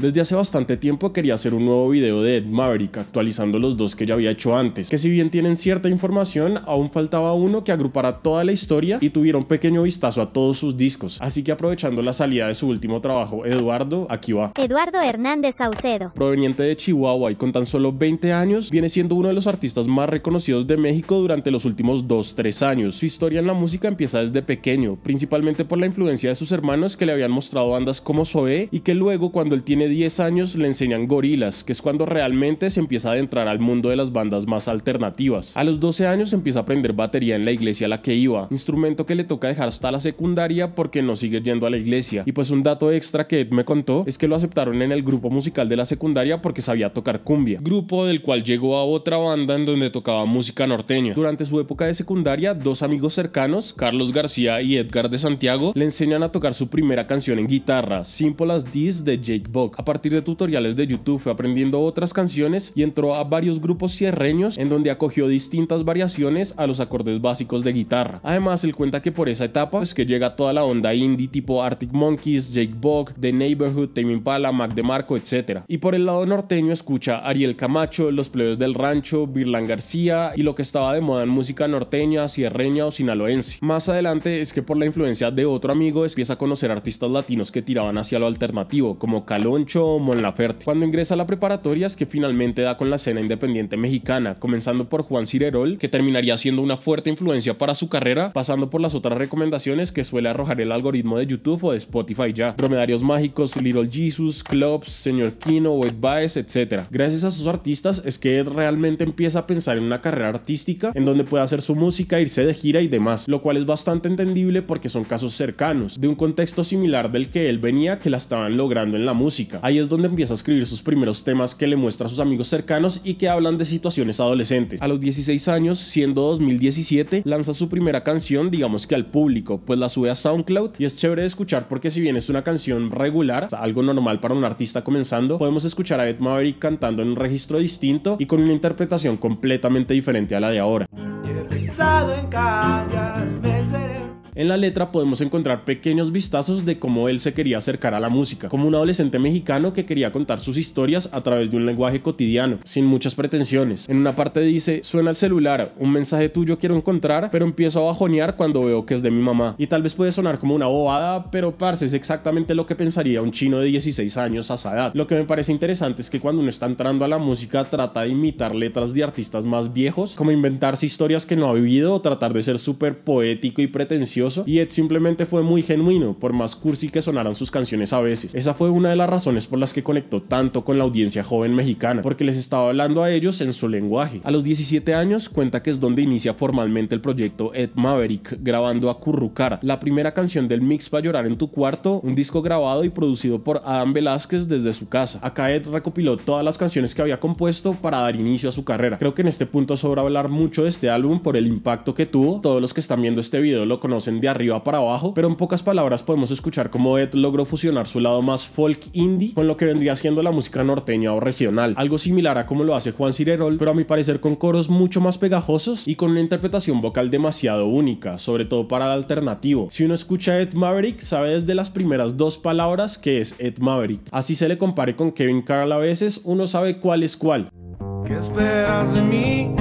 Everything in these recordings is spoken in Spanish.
Desde hace bastante tiempo quería hacer un nuevo video de Ed Maverick, actualizando los dos que ya había hecho antes, que si bien tienen cierta información, aún faltaba uno que agrupara toda la historia y tuviera un pequeño vistazo a todos sus discos. Así que aprovechando la salida de su último trabajo, Eduardo, aquí va. Eduardo Hernández Saucedo. Proveniente de Chihuahua y con tan solo 20 años, viene siendo uno de los artistas más reconocidos de México durante los últimos 2-3 años. Su historia en la música empieza desde pequeño, principalmente por la influencia de sus hermanos que le habían mostrado bandas como Zoé y que luego cuando él tiene 10 años le enseñan Gorilas, que es cuando realmente se empieza a adentrar al mundo de las bandas más alternativas. A los 12 años empieza a aprender batería en la iglesia a la que iba, instrumento que le toca dejar hasta la secundaria porque no sigue yendo a la iglesia. Y pues un dato extra que Ed me contó es que lo aceptaron en el grupo musical de la secundaria porque sabía tocar cumbia, grupo del cual llegó a otra banda en donde tocaba música norteña. Durante su época de secundaria, dos amigos cercanos, Carlos García y Edgar de Santiago, le enseñan a tocar su primera canción en guitarra, Simple as This de Jake Buck, a partir de tutoriales de YouTube fue aprendiendo otras canciones y entró a varios grupos cierreños en donde acogió distintas variaciones a los acordes básicos de guitarra. Además, él cuenta que por esa etapa es que llega toda la onda indie tipo Arctic Monkeys, Jake Bog, The Neighborhood, Tame Impala, Mac DeMarco, etc. Y por el lado norteño escucha Ariel Camacho, Los Plebes del Rancho, Birlan García y lo que estaba de moda en música norteña, cierreña o sinaloense. Más adelante es que por la influencia de otro amigo empieza a conocer artistas latinos que tiraban hacia lo alternativo, como Calón, Mon Laferte. Cuando ingresa a la preparatoria es que finalmente da con la escena independiente mexicana, comenzando por Juan Cirerol, que terminaría siendo una fuerte influencia para su carrera, pasando por las otras recomendaciones que suele arrojar el algoritmo de YouTube o de Spotify ya. Dromedarios Mágicos, Little Jesus, Clubs, Señor Kino, White Baez, etc. Gracias a sus artistas es que Ed realmente empieza a pensar en una carrera artística en donde pueda hacer su música, irse de gira y demás, lo cual es bastante entendible porque son casos cercanos, de un contexto similar del que él venía que la estaban logrando en la música. Ahí es donde empieza a escribir sus primeros temas que le muestra a sus amigos cercanos y que hablan de situaciones adolescentes. A los 16 años, siendo 2017, lanza su primera canción, digamos que al público, pues la sube a SoundCloud y es chévere de escuchar porque si bien es una canción regular, algo normal para un artista comenzando, podemos escuchar a Ed Maverick cantando en un registro distinto y con una interpretación completamente diferente a la de ahora. En la letra podemos encontrar pequeños vistazos de cómo él se quería acercar a la música, como un adolescente mexicano que quería contar sus historias a través de un lenguaje cotidiano, sin muchas pretensiones. En una parte dice, suena el celular, un mensaje tuyo quiero encontrar, pero empiezo a bajonear cuando veo que es de mi mamá. Y tal vez puede sonar como una bobada, pero parce, es exactamente lo que pensaría un chino de 16 años a esa edad. Lo que me parece interesante es que cuando uno está entrando a la música trata de imitar letras de artistas más viejos, como inventarse historias que no ha vivido o tratar de ser súper poético y pretencioso y Ed simplemente fue muy genuino, por más cursi que sonaran sus canciones a veces. Esa fue una de las razones por las que conectó tanto con la audiencia joven mexicana, porque les estaba hablando a ellos en su lenguaje. A los 17 años cuenta que es donde inicia formalmente el proyecto Ed Maverick, grabando a Currucara, la primera canción del mix para llorar en tu cuarto, un disco grabado y producido por Adam Velázquez desde su casa. Acá Ed recopiló todas las canciones que había compuesto para dar inicio a su carrera. Creo que en este punto sobra hablar mucho de este álbum por el impacto que tuvo. Todos los que están viendo este video lo conocen de arriba para abajo, pero en pocas palabras podemos escuchar cómo Ed logró fusionar su lado más folk indie con lo que vendría siendo la música norteña o regional, algo similar a como lo hace Juan Cirerol, pero a mi parecer con coros mucho más pegajosos y con una interpretación vocal demasiado única, sobre todo para el alternativo. Si uno escucha Ed Maverick, sabe desde las primeras dos palabras que es Ed Maverick. Así se le compare con Kevin Carl a veces, uno sabe cuál es cuál. ¿Qué esperas de mí?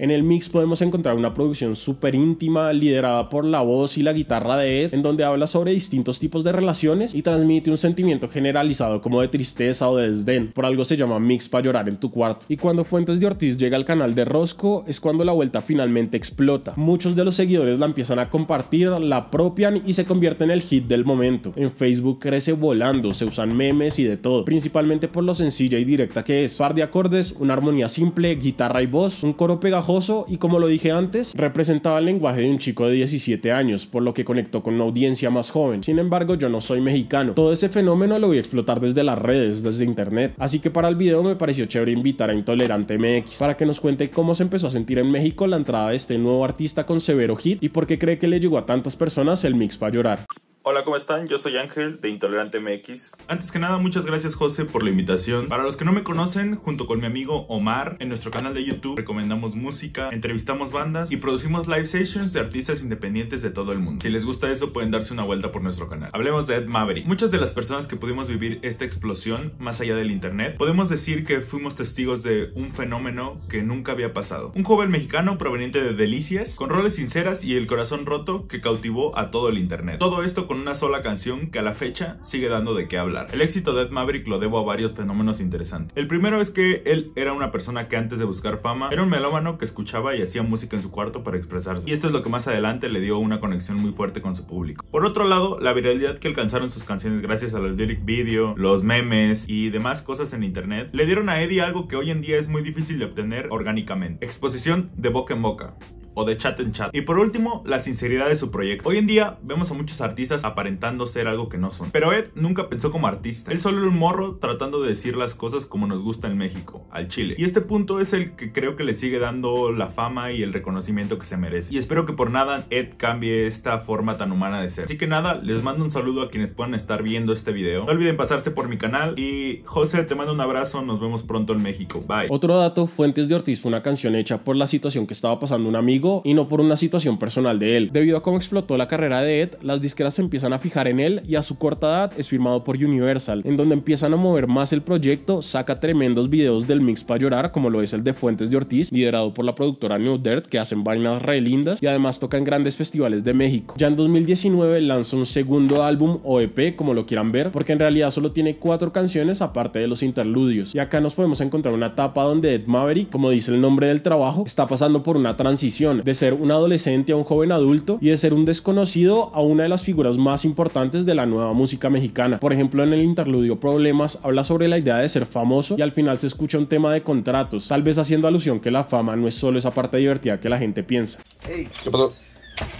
En el mix podemos encontrar una producción súper íntima, liderada por la voz y la guitarra de Ed, en donde habla sobre distintos tipos de relaciones y transmite un sentimiento generalizado como de tristeza o de desdén. Por algo se llama mix para llorar en tu cuarto. Y cuando Fuentes de Ortiz llega al canal de Rosco, es cuando la vuelta finalmente explota. Muchos de los seguidores la empiezan a compartir, la apropian y se convierte en el hit del momento. En Facebook crece volando, se usan memes y de todo, principalmente por lo sencilla y directa que es. Par de acordes, una armonía simple, guitarra y voz, un coro pegajoso y como lo dije antes, representaba el lenguaje de un chico de 17 años, por lo que conectó con una audiencia más joven. Sin embargo, yo no soy mexicano. Todo ese fenómeno lo voy a explotar desde las redes, desde internet. Así que para el video me pareció chévere invitar a Intolerante MX para que nos cuente cómo se empezó a sentir en México la entrada de este nuevo artista con severo hit y por qué cree que le llegó a tantas personas el mix para llorar. Hola, ¿cómo están? Yo soy Ángel de Intolerante MX. Antes que nada, muchas gracias José por la invitación. Para los que no me conocen, junto con mi amigo Omar, en nuestro canal de YouTube recomendamos música, entrevistamos bandas y producimos live sessions de artistas independientes de todo el mundo. Si les gusta eso, pueden darse una vuelta por nuestro canal. Hablemos de Ed Maverick. Muchas de las personas que pudimos vivir esta explosión más allá del internet, podemos decir que fuimos testigos de un fenómeno que nunca había pasado. Un joven mexicano proveniente de Delicias, con roles sinceras y el corazón roto que cautivó a todo el internet. Todo esto con una sola canción que a la fecha sigue dando de qué hablar. El éxito de Ed Maverick lo debo a varios fenómenos interesantes. El primero es que él era una persona que antes de buscar fama era un melómano que escuchaba y hacía música en su cuarto para expresarse. Y esto es lo que más adelante le dio una conexión muy fuerte con su público. Por otro lado, la viralidad que alcanzaron sus canciones gracias a los lyric video, los memes y demás cosas en internet, le dieron a Eddie algo que hoy en día es muy difícil de obtener orgánicamente. Exposición de boca en boca o de chat en chat. Y por último, la sinceridad de su proyecto. Hoy en día vemos a muchos artistas aparentando ser algo que no son. Pero Ed nunca pensó como artista. Él solo es un morro tratando de decir las cosas como nos gusta en México, al Chile. Y este punto es el que creo que le sigue dando la fama y el reconocimiento que se merece. Y espero que por nada Ed cambie esta forma tan humana de ser. Así que nada, les mando un saludo a quienes puedan estar viendo este video. No olviden pasarse por mi canal y José, te mando un abrazo, nos vemos pronto en México. Bye. Otro dato, Fuentes de Ortiz fue una canción hecha por la situación que estaba pasando un amigo y no por una situación personal de él. Debido a cómo explotó la carrera de Ed, las disqueras se empiezan a fijar en él y a su corta edad es firmado por Universal, en donde empiezan a mover más el proyecto, saca tremendos videos del mix para llorar, como lo es el de Fuentes de Ortiz, liderado por la productora New Dirt, que hacen vainas re lindas y además toca en grandes festivales de México. Ya en 2019 lanza un segundo álbum OEP como lo quieran ver, porque en realidad solo tiene cuatro canciones aparte de los interludios. Y acá nos podemos encontrar una etapa donde Ed Maverick, como dice el nombre del trabajo, está pasando por una transición de ser un adolescente a un joven adulto y de ser un desconocido a una de las figuras más importantes de la nueva música mexicana. Por ejemplo, en el interludio Problemas habla sobre la idea de ser famoso y al final se escucha un tema de contratos, tal vez haciendo alusión que la fama no es solo esa parte divertida que la gente piensa. ¿Qué pasó?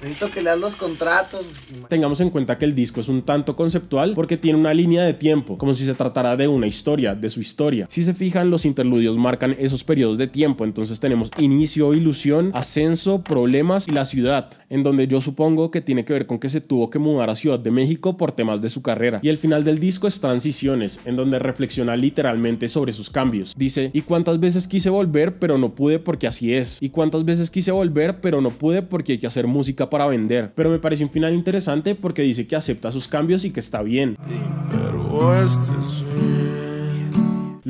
Necesito que leas los contratos. Tengamos en cuenta que el disco es un tanto conceptual porque tiene una línea de tiempo, como si se tratara de una historia, de su historia. Si se fijan, los interludios marcan esos periodos de tiempo, entonces tenemos inicio, ilusión, ascenso, problemas y la ciudad, en donde yo supongo que tiene que ver con que se tuvo que mudar a Ciudad de México por temas de su carrera. Y el final del disco es Transiciones, en donde reflexiona literalmente sobre sus cambios. Dice, ¿y cuántas veces quise volver pero no pude porque así es? ¿Y cuántas veces quise volver pero no pude porque hay que hacer mucho? música para vender, pero me parece un final interesante porque dice que acepta sus cambios y que está bien. Este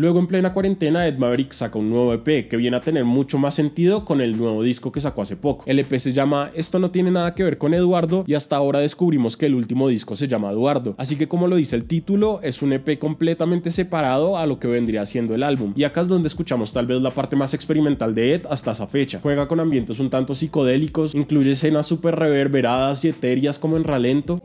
Luego en plena cuarentena, Ed Maverick saca un nuevo EP que viene a tener mucho más sentido con el nuevo disco que sacó hace poco. El EP se llama Esto no tiene nada que ver con Eduardo y hasta ahora descubrimos que el último disco se llama Eduardo. Así que como lo dice el título, es un EP completamente separado a lo que vendría siendo el álbum. Y acá es donde escuchamos tal vez la parte más experimental de Ed hasta esa fecha. Juega con ambientes un tanto psicodélicos, incluye escenas súper reverberadas y etéreas como en ralento,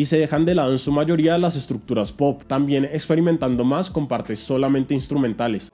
y se dejan de lado en su mayoría las estructuras pop, también experimentando más con partes solamente instrumentales.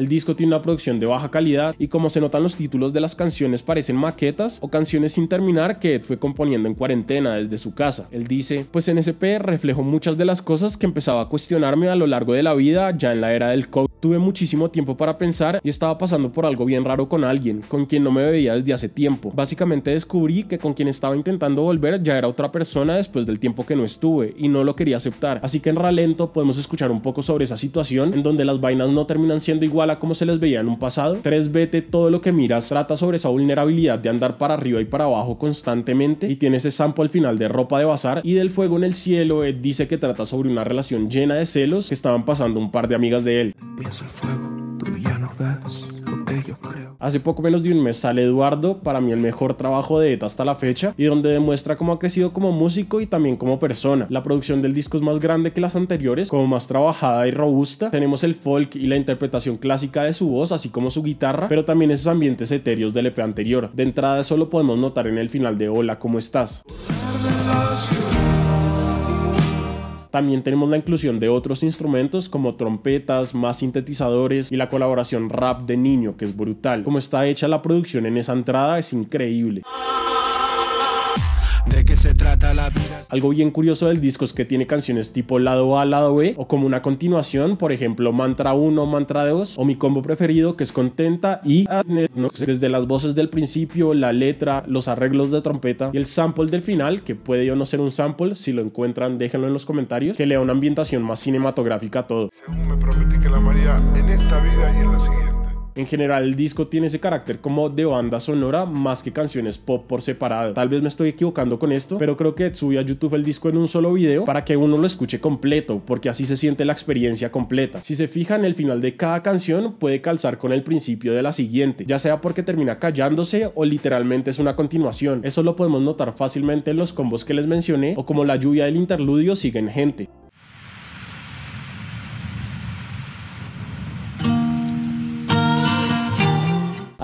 El disco tiene una producción de baja calidad y como se notan los títulos de las canciones parecen maquetas o canciones sin terminar que Ed fue componiendo en cuarentena desde su casa. Él dice, pues en SP reflejó muchas de las cosas que empezaba a cuestionarme a lo largo de la vida ya en la era del COVID. Tuve muchísimo tiempo para pensar y estaba pasando por algo bien raro con alguien, con quien no me veía desde hace tiempo. Básicamente descubrí que con quien estaba intentando volver ya era otra persona después del tiempo que no estuve y no lo quería aceptar. Así que en ralento podemos escuchar un poco sobre esa situación en donde las vainas no terminan siendo iguales como se les veía en un pasado. 3BT, todo lo que miras trata sobre esa vulnerabilidad de andar para arriba y para abajo constantemente y tiene ese sampo al final de ropa de bazar y del fuego en el cielo Ed dice que trata sobre una relación llena de celos que estaban pasando un par de amigas de él. Pienso el fuego, Hace poco menos de un mes sale Eduardo, para mí el mejor trabajo de ETA hasta la fecha, y donde demuestra cómo ha crecido como músico y también como persona. La producción del disco es más grande que las anteriores, como más trabajada y robusta. Tenemos el folk y la interpretación clásica de su voz, así como su guitarra, pero también esos ambientes etéreos del EP anterior. De entrada solo podemos notar en el final de Hola, ¿cómo estás? También tenemos la inclusión de otros instrumentos como trompetas, más sintetizadores y la colaboración rap de niño, que es brutal. Como está hecha la producción en esa entrada es increíble. ¿De qué se trata la algo bien curioso del disco es que tiene canciones tipo lado A, lado B o como una continuación, por ejemplo, mantra 1, mantra 2 o mi combo preferido que es contenta y desde las voces del principio, la letra, los arreglos de trompeta y el sample del final, que puede o no ser un sample, si lo encuentran déjenlo en los comentarios, que le da una ambientación más cinematográfica a todo. Según me prometí que la María en esta vida y en la siguiente en general, el disco tiene ese carácter como de banda sonora más que canciones pop por separado. Tal vez me estoy equivocando con esto, pero creo que subí a YouTube el disco en un solo video para que uno lo escuche completo, porque así se siente la experiencia completa. Si se fijan, el final de cada canción puede calzar con el principio de la siguiente, ya sea porque termina callándose o literalmente es una continuación. Eso lo podemos notar fácilmente en los combos que les mencioné o como la lluvia del interludio sigue en gente.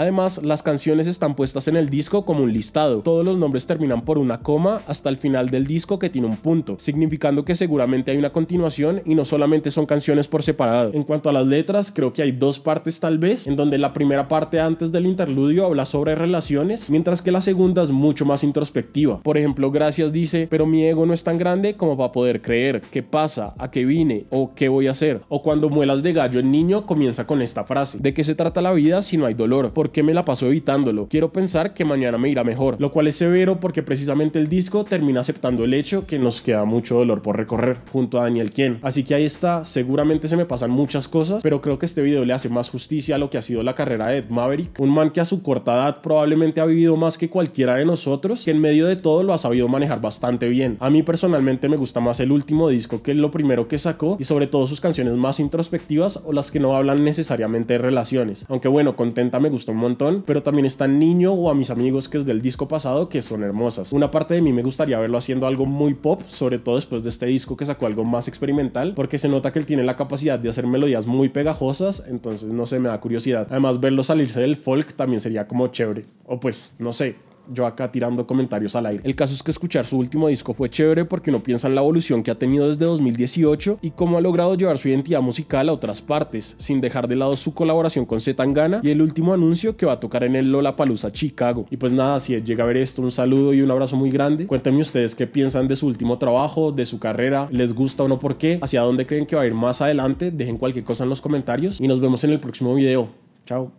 Además, las canciones están puestas en el disco como un listado. Todos los nombres terminan por una coma hasta el final del disco que tiene un punto, significando que seguramente hay una continuación y no solamente son canciones por separado. En cuanto a las letras, creo que hay dos partes tal vez, en donde la primera parte antes del interludio habla sobre relaciones, mientras que la segunda es mucho más introspectiva. Por ejemplo, Gracias dice, pero mi ego no es tan grande como para poder creer qué pasa, a qué vine o qué voy a hacer. O cuando Muelas de Gallo el niño comienza con esta frase, ¿de qué se trata la vida si no hay dolor? que me la pasó evitándolo. Quiero pensar que mañana me irá mejor, lo cual es severo porque precisamente el disco termina aceptando el hecho que nos queda mucho dolor por recorrer junto a Daniel Kien. Así que ahí está, seguramente se me pasan muchas cosas, pero creo que este video le hace más justicia a lo que ha sido la carrera de Ed Maverick, un man que a su corta edad probablemente ha vivido más que cualquiera de nosotros, que en medio de todo lo ha sabido manejar bastante bien. A mí personalmente me gusta más el último disco que lo primero que sacó y sobre todo sus canciones más introspectivas o las que no hablan necesariamente de relaciones. Aunque bueno, contenta me gustó mucho montón, pero también está Niño o a mis amigos que es del disco pasado que son hermosas. Una parte de mí me gustaría verlo haciendo algo muy pop, sobre todo después de este disco que sacó algo más experimental, porque se nota que él tiene la capacidad de hacer melodías muy pegajosas, entonces no sé, me da curiosidad. Además, verlo salirse del folk también sería como chévere. O pues, no sé, yo acá tirando comentarios al aire. El caso es que escuchar su último disco fue chévere porque uno piensa en la evolución que ha tenido desde 2018 y cómo ha logrado llevar su identidad musical a otras partes, sin dejar de lado su colaboración con Zetangana y el último anuncio que va a tocar en el Lollapalooza Chicago. Y pues nada, si llega a ver esto, un saludo y un abrazo muy grande. Cuéntenme ustedes qué piensan de su último trabajo, de su carrera, les gusta o no por qué, hacia dónde creen que va a ir más adelante, dejen cualquier cosa en los comentarios y nos vemos en el próximo video. Chao.